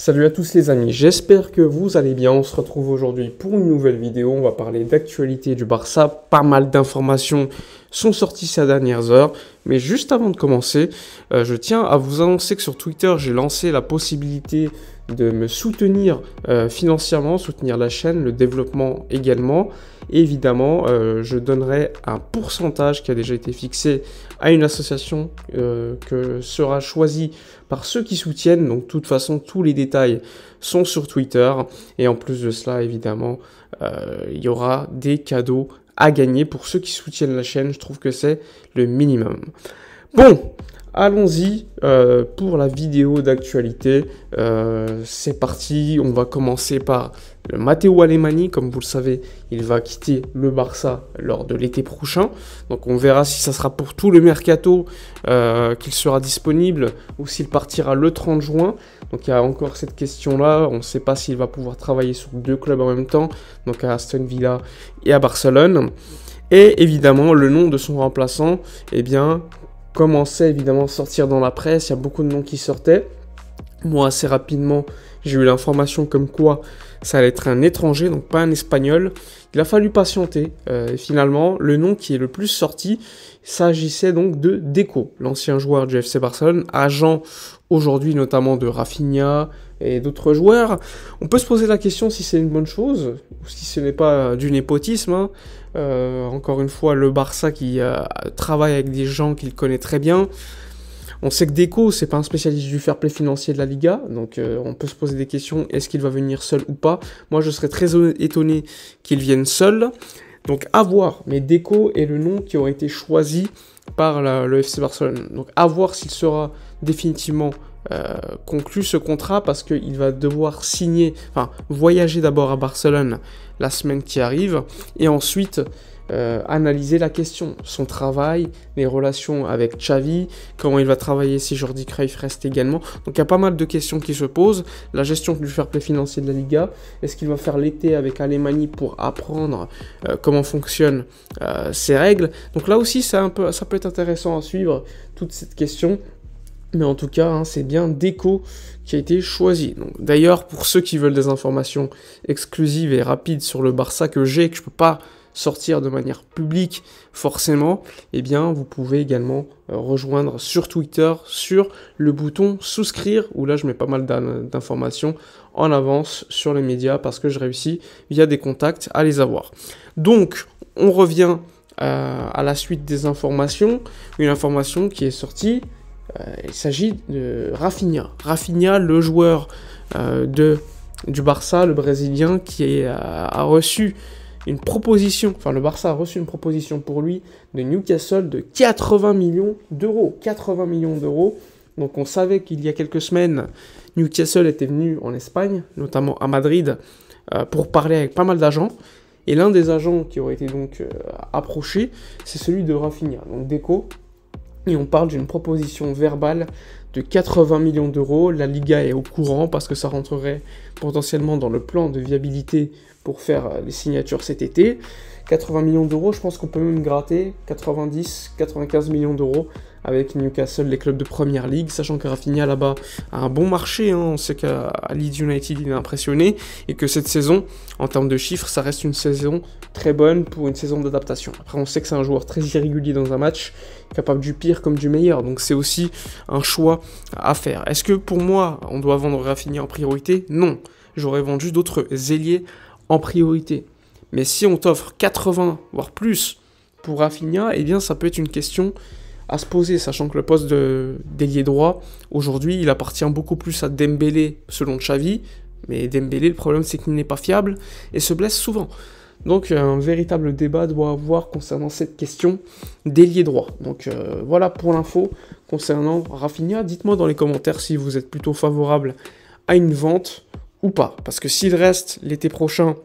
Salut à tous les amis, j'espère que vous allez bien. On se retrouve aujourd'hui pour une nouvelle vidéo. On va parler d'actualité du Barça. Pas mal d'informations sont sorties ces dernières heures. Mais juste avant de commencer, euh, je tiens à vous annoncer que sur Twitter, j'ai lancé la possibilité de me soutenir euh, financièrement, soutenir la chaîne, le développement également. évidemment, euh, je donnerai un pourcentage qui a déjà été fixé à une association euh, que sera choisie par ceux qui soutiennent. Donc, de toute façon, tous les détails sont sur Twitter. Et en plus de cela, évidemment, il y aura des cadeaux à gagner pour ceux qui soutiennent la chaîne. Je trouve que c'est le minimum. Bon, allons-y euh, pour la vidéo d'actualité. Euh, c'est parti, on va commencer par le Matteo Alemani. Comme vous le savez, il va quitter le Barça lors de l'été prochain. Donc on verra si ça sera pour tout le mercato euh, qu'il sera disponible ou s'il partira le 30 juin. Donc il y a encore cette question-là. On ne sait pas s'il va pouvoir travailler sur deux clubs en même temps, donc à Aston Villa et à Barcelone. Et évidemment, le nom de son remplaçant, eh bien, commençait évidemment à sortir dans la presse, il y a beaucoup de noms qui sortaient. Moi, assez rapidement, j'ai eu l'information comme quoi ça allait être un étranger, donc pas un espagnol. Il a fallu patienter. Euh, finalement, le nom qui est le plus sorti s'agissait donc de Deco, l'ancien joueur du FC Barcelone, agent aujourd'hui notamment de Rafinha, et d'autres joueurs. On peut se poser la question si c'est une bonne chose, ou si ce n'est pas du népotisme. Hein. Euh, encore une fois, le Barça qui euh, travaille avec des gens qu'il connaît très bien. On sait que Deco, c'est pas un spécialiste du fair play financier de la Liga, donc euh, on peut se poser des questions, est-ce qu'il va venir seul ou pas Moi, je serais très étonné qu'il vienne seul. Donc à voir, mais Deco est le nom qui aurait été choisi par le FC Barcelone. Donc à voir s'il sera définitivement euh, conclut ce contrat parce qu'il va devoir signer, enfin voyager d'abord à Barcelone la semaine qui arrive et ensuite euh, analyser la question, son travail, les relations avec Xavi, comment il va travailler si Jordi Cruyff reste également. Donc il y a pas mal de questions qui se posent. La gestion du fair play financier de la Liga, est-ce qu'il va faire l'été avec Alemani pour apprendre euh, comment fonctionnent ces règles Donc là aussi, un peu, ça peut être intéressant à suivre toute cette question. Mais en tout cas, hein, c'est bien Déco qui a été choisi. D'ailleurs, pour ceux qui veulent des informations exclusives et rapides sur le Barça que j'ai, que je ne peux pas sortir de manière publique forcément, eh bien vous pouvez également euh, rejoindre sur Twitter sur le bouton souscrire où là je mets pas mal d'informations en avance sur les médias parce que je réussis via des contacts à les avoir. Donc on revient euh, à la suite des informations, une information qui est sortie euh, il s'agit de Rafinha. Rafinha, le joueur euh, de, du Barça, le Brésilien, qui euh, a, reçu une proposition, enfin le Barça a reçu une proposition pour lui de Newcastle de 80 millions d'euros. 80 millions d'euros. Donc on savait qu'il y a quelques semaines, Newcastle était venu en Espagne, notamment à Madrid, pour parler avec pas mal d'agents. Et l'un des agents qui aurait été donc approché, c'est celui de Rafinha, donc Deco, et on parle d'une proposition verbale de 80 millions d'euros. La Liga est au courant parce que ça rentrerait potentiellement dans le plan de viabilité pour faire euh, les signatures cet été. 80 millions d'euros, je pense qu'on peut même gratter 90, 95 millions d'euros avec Newcastle, les clubs de première ligue, sachant que Rafinha là-bas a un bon marché. Hein. On sait qu'à Leeds United, il est impressionné et que cette saison, en termes de chiffres, ça reste une saison très bonne pour une saison d'adaptation. Après, on sait que c'est un joueur très irrégulier dans un match, capable du pire comme du meilleur. Donc, c'est aussi un choix à faire. Est-ce que pour moi, on doit vendre Rafinha en priorité Non. J'aurais vendu d'autres ailiers en priorité. Mais si on t'offre 80, voire plus, pour Rafinha, eh bien ça peut être une question à se poser, sachant que le poste de d'ailier droit, aujourd'hui, il appartient beaucoup plus à Dembélé, selon Xavi, mais Dembélé, le problème, c'est qu'il n'est pas fiable et se blesse souvent. Donc euh, un véritable débat doit avoir concernant cette question d'ailier droit. Donc euh, voilà pour l'info concernant Rafinha. Dites-moi dans les commentaires si vous êtes plutôt favorable à une vente ou pas. Parce que s'il reste l'été prochain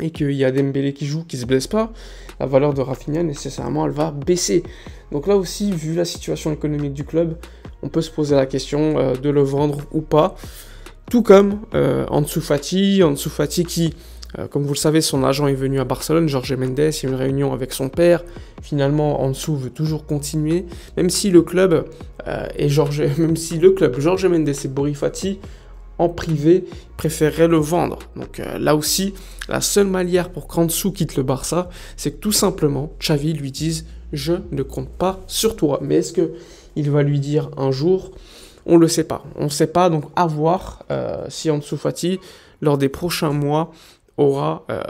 et qu'il y a Dembélé qui joue, qui ne se blesse pas, la valeur de Rafinha nécessairement elle va baisser. Donc là aussi, vu la situation économique du club, on peut se poser la question euh, de le vendre ou pas. Tout comme euh, Ansu Fati, Ansu Fati qui, euh, comme vous le savez, son agent est venu à Barcelone, Jorge Mendes, il y a une réunion avec son père. Finalement, Ansu veut toujours continuer, même si le club euh, et Jorge, même si le club Jorge Mendes et Fati en privé, préférerait le vendre. Donc euh, là aussi, la seule manière pour qu'Ansu quitte le Barça, c'est que tout simplement Xavi lui dise je ne compte pas sur toi. Mais est-ce que il va lui dire un jour On le sait pas. On ne sait pas donc à voir euh, si Ansu Fati lors des prochains mois aura euh,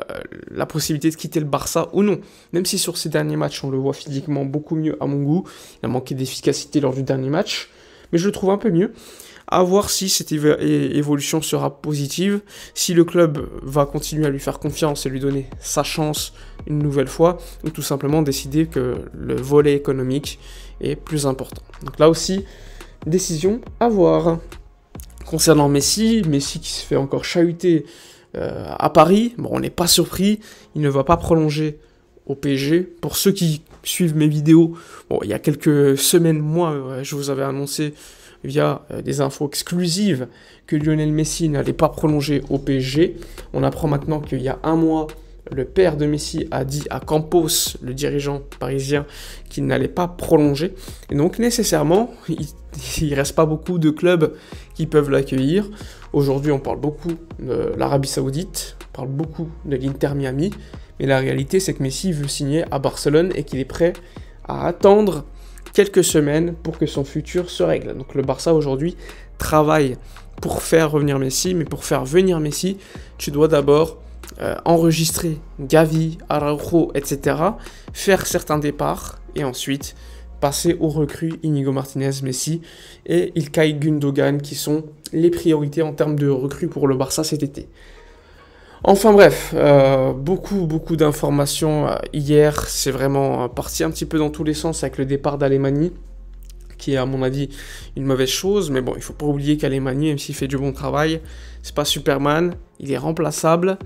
la possibilité de quitter le Barça ou non. Même si sur ces derniers matchs, on le voit physiquement beaucoup mieux à mon goût. Il a manqué d'efficacité lors du dernier match, mais je le trouve un peu mieux. À voir si cette évolution sera positive, si le club va continuer à lui faire confiance et lui donner sa chance une nouvelle fois, ou tout simplement décider que le volet économique est plus important. Donc là aussi, décision à voir. Concernant Messi, Messi qui se fait encore chahuter euh, à Paris, bon, on n'est pas surpris, il ne va pas prolonger au PSG. Pour ceux qui suivent mes vidéos, bon, il y a quelques semaines, moi, je vous avais annoncé via euh, des infos exclusives que Lionel Messi n'allait pas prolonger au PSG. On apprend maintenant qu'il y a un mois, le père de Messi a dit à Campos, le dirigeant parisien, qu'il n'allait pas prolonger. Et donc nécessairement, il ne reste pas beaucoup de clubs qui peuvent l'accueillir. Aujourd'hui, on parle beaucoup de l'Arabie saoudite, on parle beaucoup de l'Inter Miami, mais la réalité, c'est que Messi veut signer à Barcelone et qu'il est prêt à attendre quelques semaines pour que son futur se règle. Donc le Barça aujourd'hui travaille pour faire revenir Messi, mais pour faire venir Messi, tu dois d'abord euh, enregistrer Gavi, Araujo, etc., faire certains départs, et ensuite passer aux recrues Inigo Martinez, Messi et Ilkay Gundogan, qui sont les priorités en termes de recrues pour le Barça cet été. Enfin bref, euh, beaucoup beaucoup d'informations euh, hier, c'est vraiment euh, parti un petit peu dans tous les sens avec le départ d'Alemanie qui est à mon avis une mauvaise chose, mais bon, il faut pas oublier qu'Allemagne, même s'il fait du bon travail, c'est pas Superman, il est remplaçable,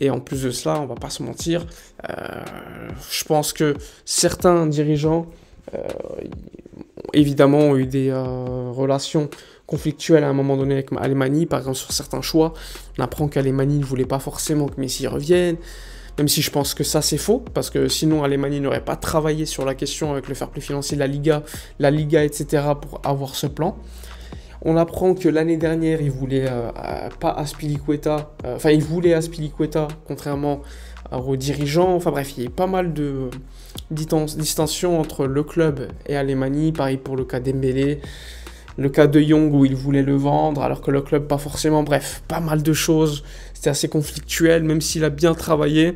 et en plus de cela, on va pas se mentir, je pense que certains dirigeants, ont évidemment, ont eu des relations conflictuel à un moment donné avec Alemani, par exemple sur certains choix. On apprend qu'Alemani ne voulait pas forcément que Messi revienne, même si je pense que ça c'est faux, parce que sinon Alemani n'aurait pas travaillé sur la question avec le fair play financier la Liga, la Liga, etc. pour avoir ce plan. On apprend que l'année dernière, il voulait euh, pas Aspilicueta, euh, enfin il voulait Aspilicueta, contrairement aux dirigeants. Enfin bref, il y a pas mal de distinctions entre le club et Alemani, pareil pour le cas d'Embélé le cas de Young où il voulait le vendre alors que le club pas forcément, bref, pas mal de choses, c'était assez conflictuel même s'il a bien travaillé.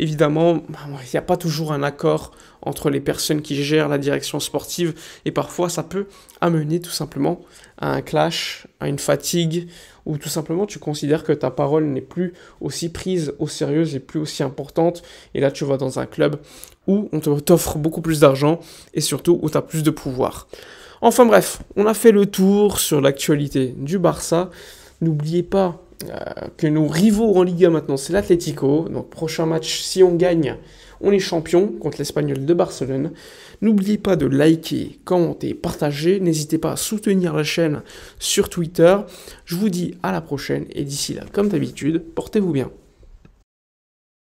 Évidemment, bah, il n'y a pas toujours un accord entre les personnes qui gèrent la direction sportive et parfois ça peut amener tout simplement à un clash, à une fatigue ou tout simplement tu considères que ta parole n'est plus aussi prise au sérieux et plus aussi importante et là tu vas dans un club où on t'offre beaucoup plus d'argent et surtout où tu as plus de pouvoir. Enfin bref, on a fait le tour sur l'actualité du Barça. N'oubliez pas euh, que nos rivaux en Liga maintenant, c'est l'Atlético. Donc prochain match, si on gagne, on est champion contre l'Espagnol de Barcelone. N'oubliez pas de liker, commenter, partager. N'hésitez pas à soutenir la chaîne sur Twitter. Je vous dis à la prochaine et d'ici là, comme d'habitude, portez-vous bien.